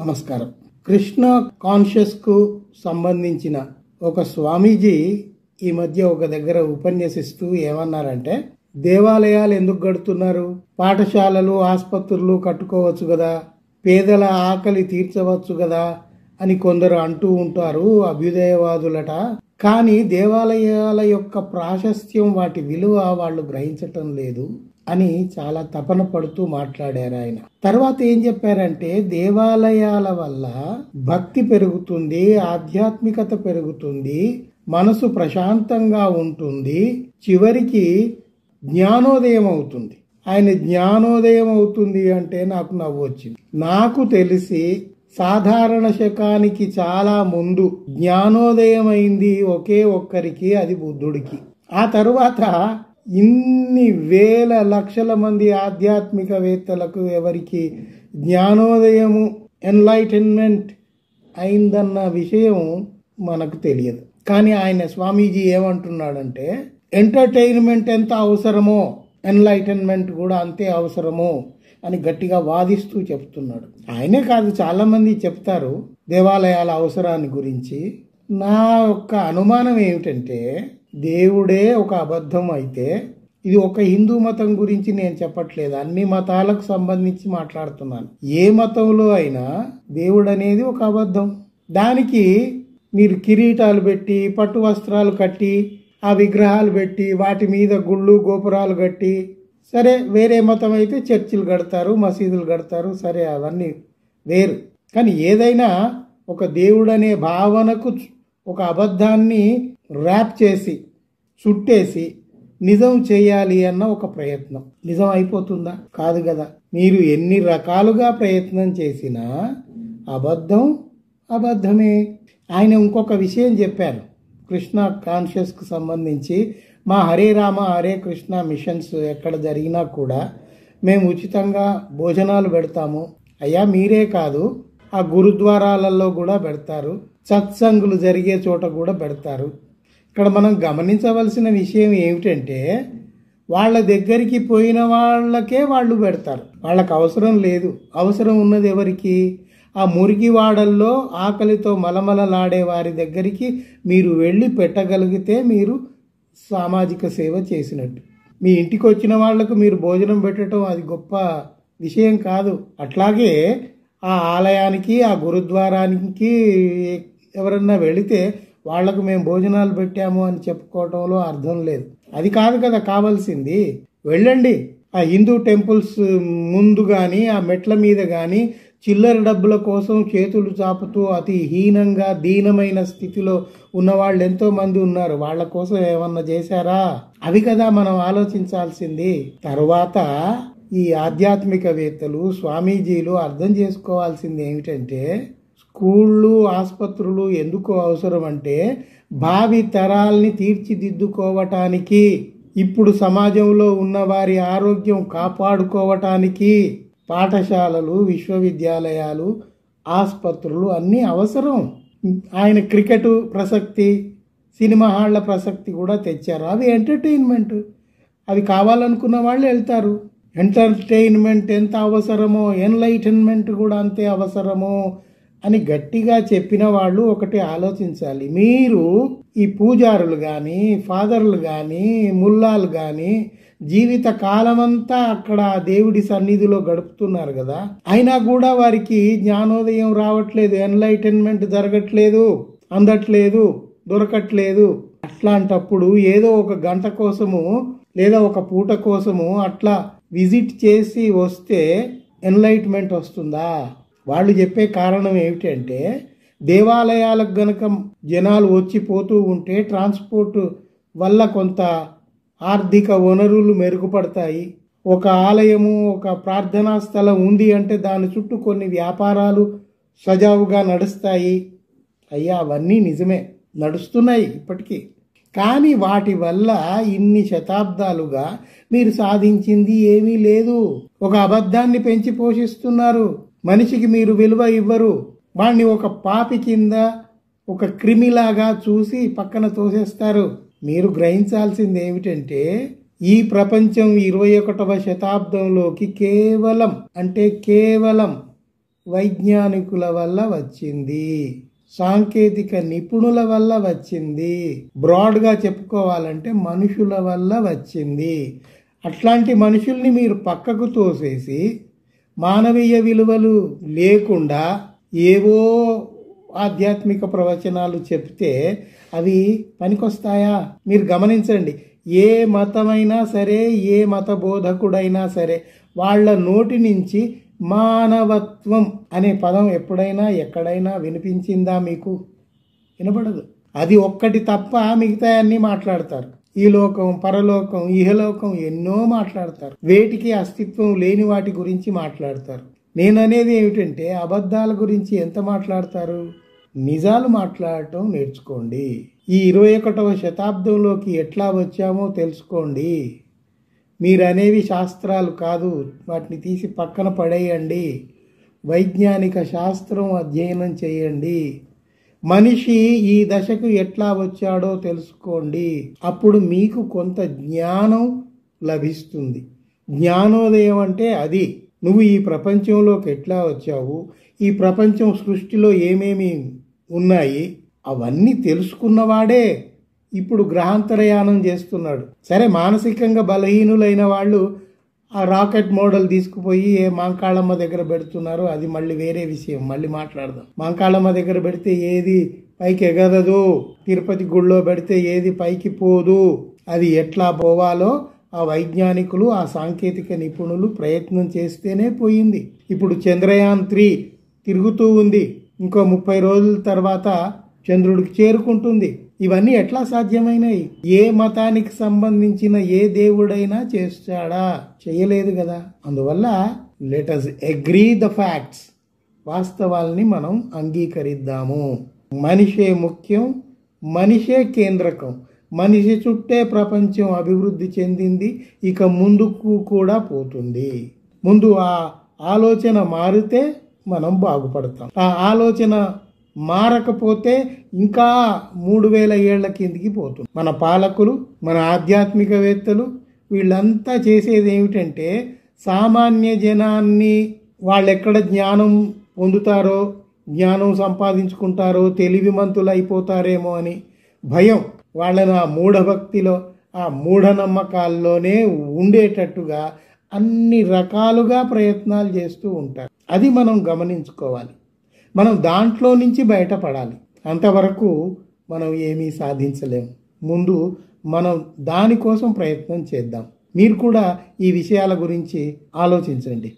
నమస్కారం కృష్ణ కాన్షియస్కు సంబంధించిన ఒక స్వామీజీ ఈ మధ్య ఒక దగ్గర ఉపన్యసిస్తూ ఏమన్నారంటే దేవాలయాలు ఎందుకు కడుతున్నారు పాఠశాలలు ఆసుపత్రులు కట్టుకోవచ్చు కదా పేదల ఆకలి తీర్చవచ్చు కదా అని కొందరు అంటూ ఉంటారు అభ్యుదయవాదులట కానీ దేవాలయాల యొక్క ప్రాశస్త్యం వాటి విలువ వాళ్ళు గ్రహించటం లేదు అని చాలా తపన పడుతూ మాట్లాడారు ఆయన తర్వాత ఏం చెప్పారంటే దేవాలయాల వల్ల భక్తి పెరుగుతుంది ఆధ్యాత్మికత పెరుగుతుంది మనసు ప్రశాంతంగా ఉంటుంది చివరికి జ్ఞానోదయం అవుతుంది ఆయన జ్ఞానోదయం అవుతుంది అంటే నాకు నవ్వు వచ్చింది నాకు తెలిసి సాధారణ శకానికి చాలా ముందు జ్ఞానోదయం అయింది ఒకే ఒక్కరికి అది బుద్ధుడికి ఆ తరువాత ఇన్ని వేల లక్షల మంది ఆధ్యాత్మికవేత్తలకు ఎవరికి జ్ఞానోదయము ఎన్లైటన్మెంట్ అయిందన్న విషయం మనకు తెలియదు కానీ ఆయన స్వామీజీ ఏమంటున్నాడంటే ఎంటర్టైన్మెంట్ ఎంత అవసరమో ఎన్లైటన్మెంట్ కూడా అంతే అవసరము అని గట్టిగా వాదిస్తూ చెప్తున్నాడు ఆయనే కాదు చాలామంది చెప్తారు దేవాలయాల అవసరాన్ని గురించి నా యొక్క అనుమానం ఏమిటంటే దేవుడే ఒక అబద్ధం అయితే ఇది ఒక హిందూ మతం గురించి నేను చెప్పట్లేదు అన్ని మతాలకు సంబంధించి మాట్లాడుతున్నాను ఏ మతంలో అయినా దేవుడు అనేది ఒక అబద్ధం దానికి మీరు కిరీటాలు పెట్టి పట్టు వస్త్రాలు కట్టి ఆ విగ్రహాలు పెట్టి వాటి మీద గుళ్ళు గోపురాలు కట్టి సరే వేరే మతం అయితే చర్చిలు కడతారు మసీదులు కడతారు సరే అవన్నీ వేరు కానీ ఏదైనా ఒక దేవుడనే భావనకు ఒక అబద్ధాన్ని ర్యాప్ చేసి చుట్టేసి నిజం చేయాలి అన్న ఒక ప్రయత్నం నిజం అయిపోతుందా కాదు కదా మీరు ఎన్ని రకాలుగా ప్రయత్నం చేసినా అబద్ధం అబద్ధమే ఆయన ఇంకొక విషయం చెప్పారు కృష్ణ కాన్షియస్కి సంబంధించి మా హరే రామ హరే కృష్ణ మిషన్స్ ఎక్కడ జరిగినా కూడా మేము ఉచితంగా భోజనాలు పెడతాము అయ్యా మీరే కాదు ఆ గురుద్వారాలలో కూడా పెడతారు సత్సంగులు జరిగే చోట కూడా పెడతారు ఇక్కడ మనం గమనించవలసిన విషయం ఏమిటంటే వాళ్ళ దగ్గరికి పోయిన వాళ్ళకే వాళ్ళు పెడతారు వాళ్ళకు అవసరం లేదు అవసరం ఉన్నది ఎవరికి ఆ మురికి వాడల్లో ఆకలితో మలమలలాడే వారి దగ్గరికి మీరు వెళ్ళి పెట్టగలిగితే మీరు సామాజిక సేవ చేసినట్టు మీ ఇంటికి వచ్చిన వాళ్లకు మీరు భోజనం పెట్టడం అది గొప్ప విషయం కాదు అట్లాగే ఆ ఆలయానికి ఆ గురుద్వారానికి ఎవరన్నా వెళితే వాళ్లకు మేము భోజనాలు పెట్టాము అని చెప్పుకోవటంలో అర్థం లేదు అది కాదు కదా కావాల్సింది వెళ్ళండి ఆ హిందూ టెంపుల్స్ ముందు కానీ ఆ మెట్ల మీద కానీ చిల్లర డబ్బుల కోసం చేతులు చాపుతూ అతి హీనంగా దీనమైన స్థితిలో ఉన్న వాళ్ళు ఎంతోమంది ఉన్నారు వాళ్ళ కోసం ఏమన్నా చేశారా అవి కదా మనం ఆలోచించాల్సింది తర్వాత ఈ ఆధ్యాత్మికవేత్తలు స్వామీజీలు అర్థం చేసుకోవాల్సింది ఏమిటంటే స్కూళ్ళు ఆసుపత్రులు ఎందుకు అవసరం అంటే భావి తరాల్ని తీర్చిదిద్దుకోవటానికి ఇప్పుడు సమాజంలో ఉన్న వారి ఆరోగ్యం కాపాడుకోవటానికి పాఠశాలలు విశ్వవిద్యాలయాలు ఆసుపత్రులు అన్నీ అవసరం ఆయన క్రికెట్ ప్రసక్తి సినిమా హాళ్ల ప్రసక్తి కూడా తెచ్చారు అవి ఎంటర్టైన్మెంట్ అవి కావాలనుకున్న వాళ్ళు వెళ్తారు ఎంటర్టైన్మెంట్ ఎంత అవసరమో ఎన్లైటన్మెంట్ కూడా అంతే అవసరమో అని గట్టిగా చెప్పిన వాళ్ళు ఒకటి ఆలోచించాలి మీరు ఈ పూజారులు కానీ ఫాదర్లు కానీ ముల్లాలు కానీ జీవిత కాలమంతా అక్కడ దేవుడి సన్నిధిలో గడుపుతున్నారు కదా అయినా కూడా వారికి జ్ఞానోదయం రావట్లేదు ఎన్లైటన్మెంట్ జరగట్లేదు అందట్లేదు దొరకట్లేదు అట్లాంటప్పుడు ఏదో ఒక గంట కోసము లేదా ఒక పూట కోసము అట్లా విజిట్ చేసి వస్తే ఎన్లైట్మెంట్ వస్తుందా వాళ్ళు చెప్పే కారణం ఏమిటి అంటే దేవాలయాలకు గనక జనాలు వచ్చి పోతూ ఉంటే ట్రాన్స్పోర్ట్ వల్ల కొంత ఆర్థిక వనరులు మెరుగుపడతాయి ఒక ఆలయము ఒక ప్రార్థనా స్థలం ఉంది అంటే దాని చుట్టూ కొన్ని వ్యాపారాలు సజావుగా నడుస్తాయి అయ్యా అవన్నీ నిజమే నడుస్తున్నాయి ఇప్పటికీ కానీ వాటి వల్ల ఇన్ని శతాబ్దాలుగా మీరు సాధించింది ఏమీ లేదు ఒక అబద్ధాన్ని పెంచి పోషిస్తున్నారు మనిషికి మీరు విలువ ఇవ్వరు వాణ్ణి ఒక పాపి కింద ఒక క్రిమిలాగా చూసి పక్కన తోసేస్తారు మీరు గ్రహించాల్సింది ఏమిటంటే ఈ ప్రపంచం ఇరవై ఒకటవ శతాబ్దంలోకి కేవలం అంటే కేవలం వైజ్ఞానికుల వల్ల వచ్చింది సాంకేతిక నిపుణుల వల్ల వచ్చింది బ్రాడ్గా చెప్పుకోవాలంటే మనుషుల వల్ల వచ్చింది అట్లాంటి మనుషుల్ని మీరు పక్కకు తోసేసి మానవీయ విలువలు లేకుండా ఏవో ఆధ్యాత్మిక ప్రవచనాలు చెప్తే అవి పనికొస్తాయా మీరు గమనించండి ఏ మతమైనా సరే ఏ మత బోధకుడైనా సరే వాళ్ళ నోటి నుంచి మానవత్వం అనే పదం ఎప్పుడైనా ఎక్కడైనా వినిపించిందా మీకు వినపడదు అది ఒక్కటి తప్ప మిగతా అన్నీ మాట్లాడతారు ఈ లోకం పరలోకం ఇహలోకం ఎన్నో మాట్లాడతారు వేటికి అస్తిత్వం లేని వాటి గురించి మాట్లాడతారు నేననేది ఏమిటంటే అబద్ధాల గురించి ఎంత మాట్లాడతారు నిజాలు మాట్లాడటం నేర్చుకోండి ఈ ఇరవై ఒకటవ శతాబ్దంలోకి ఎట్లా వచ్చామో తెలుసుకోండి మీరు అనేవి శాస్త్రాలు కాదు వాటిని తీసి పక్కన పడేయండి వైజ్ఞానిక శాస్త్రం అధ్యయనం చేయండి మనిషి ఈ దశకు ఎట్లా వచ్చాడో తెలుసుకోండి అప్పుడు మీకు కొంత జ్ఞానం లభిస్తుంది జ్ఞానోదయం అంటే అది నువ్వు ఈ ప్రపంచంలోకి ఎట్లా వచ్చావు ఈ ప్రపంచం సృష్టిలో ఏమేమి ఉన్నాయి అవన్నీ తెలుసుకున్నవాడే ఇప్పుడు గ్రహాంతరయానం చేస్తున్నాడు సరే మానసికంగా బలహీనులైన వాళ్ళు ఆ రాకెట్ మోడల్ తీసుకుపోయి మాంకాళమ్మ దగ్గర పెడుతున్నారు అది మళ్ళీ వేరే విషయం మళ్ళీ మాట్లాడదాం మాంకాళమ్మ దగ్గర పెడితే ఏది పైకి ఎగరదు తిరుపతి గుళ్ళో పెడితే ఏది పైకి పోదు అది ఎట్లా పోవాలో ఆ వైజ్ఞానికులు ఆ సాంకేతిక నిపుణులు ప్రయత్నం చేస్తేనే పోయింది ఇప్పుడు చంద్రయాన్ త్రీ తిరుగుతూ ఉంది ఇంకో ముప్పై రోజుల తర్వాత చంద్రుడికి చేరుకుంటుంది ఇవన్నీ ఎట్లా సాధ్యమైనవి ఏ మతానికి సంబంధించిన ఏ దేవుడైనా చేస్తాడా చేయలేదు కదా అందువల్ల let us agree the facts వాస్తవాల్ని మనం అంగీకరిద్దాము మనిషే ముఖ్యం మనిషే కేంద్రకం మనిషి చుట్టే ప్రపంచం అభివృద్ధి చెందింది ఇక ముందుకు కూడా పోతుంది ముందు ఆ ఆలోచన మారితే మనం బాగుపడతాం ఆ ఆలోచన మారకపోతే ఇంకా మూడు వేల ఏళ్ల కిందికి పోతుంది మన పాలకులు మన ఆధ్యాత్మికవేత్తలు వీళ్ళంతా చేసేది ఏమిటంటే సామాన్య జనాన్ని వాళ్ళు ఎక్కడ జ్ఞానం పొందుతారో జ్ఞానం సంపాదించుకుంటారో తెలివిమంతులు అయిపోతారేమో అని భయం వాళ్ళని ఆ మూఢభక్తిలో ఆ మూఢనమ్మకాల్లోనే ఉండేటట్టుగా అన్ని రకాలుగా ప్రయత్నాలు చేస్తూ ఉంటారు అది మనం గమనించుకోవాలి మనం దాంట్లో నుంచి బయటపడాలి అంతవరకు మనం ఏమీ సాధించలేము ముందు మనం దానికోసం ప్రయత్నం చేద్దాం మీరు కూడా ఈ విషయాల గురించి ఆలోచించండి